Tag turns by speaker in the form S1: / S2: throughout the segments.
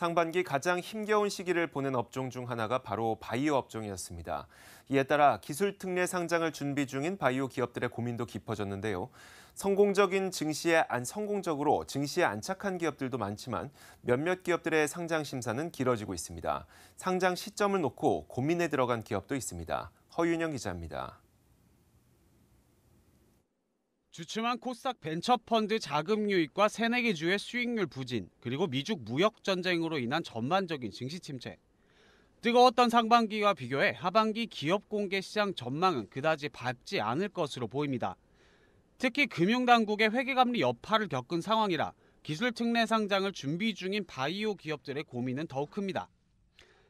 S1: 상반기 가장 힘겨운 시기를 보낸 업종 중 하나가 바로 바이오 업종이었습니다. 이에 따라 기술 특례 상장을 준비 중인 바이오 기업들의 고민도 깊어졌는데요. 성공적인 증시에 안 성공적으로 증시에 안착한 기업들도 많지만 몇몇 기업들의 상장 심사는 길어지고 있습니다. 상장 시점을 놓고 고민에 들어간 기업도 있습니다. 허윤영 기자입니다. 주춤한
S2: 코스닥 벤처펀드 자금 유입과 새내기주의 수익률 부진, 그리고 미중 무역 전쟁으로 인한 전반적인 증시 침체. 뜨거웠던 상반기와 비교해 하반기 기업 공개 시장 전망은 그다지 밝지 않을 것으로 보입니다. 특히 금융당국의 회계감리 여파를 겪은 상황이라 기술 특례 상장을 준비 중인 바이오 기업들의 고민은 더욱 큽니다.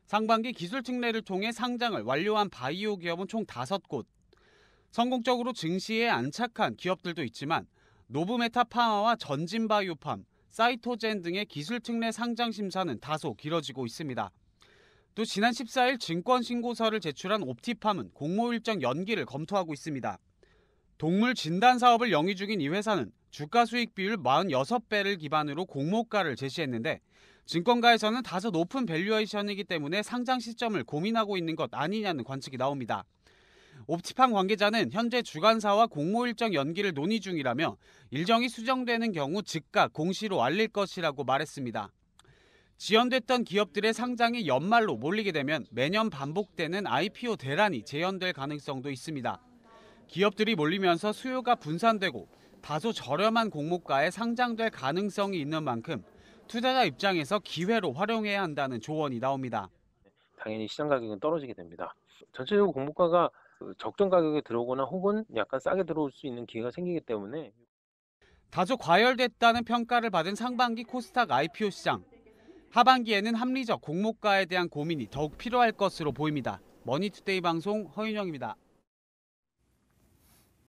S2: 상반기 기술 특례를 통해 상장을 완료한 바이오 기업은 총 5곳, 성공적으로 증시에 안착한 기업들도 있지만 노브메타 파마와 전진바이오팜, 사이토젠 등의 기술 특례 상장 심사는 다소 길어지고 있습니다. 또 지난 14일 증권 신고서를 제출한 옵티팜은 공모 일정 연기를 검토하고 있습니다. 동물 진단 사업을 영위 중인 이 회사는 주가 수익 비율 46배를 기반으로 공모가를 제시했는데 증권가에서는 다소 높은 밸류에이션이기 때문에 상장 시점을 고민하고 있는 것 아니냐는 관측이 나옵니다. 옵티팡 관계자는 현재 주관사와 공모 일정 연기를 논의 중이라며 일정이 수정되는 경우 즉각 공시로 알릴 것이라고 말했습니다. 지연됐던 기업들의 상장이 연말로 몰리게 되면 매년 반복되는 IPO 대란이 재현될 가능성도 있습니다. 기업들이 몰리면서 수요가 분산되고 다소 저렴한 공모가에 상장될 가능성이 있는 만큼 투자자 입장에서 기회로 활용해야 한다는 조언이 나옵니다. 당연히 시장 가격은 떨어지게 됩니다. 전체적으로 공모가가 그 적정 가격에 들어오거나 혹은 약간 싸게 들어올 수 있는 기회가 생기기 때문에 다소 과열됐다는 평가를 받은 상반기 코스닥 IPO 시장. 하반기에는 합리적 공모가에 대한 고민이 더욱 필요할 것으로 보입니다. 머니투데이 방송 허윤영입니다.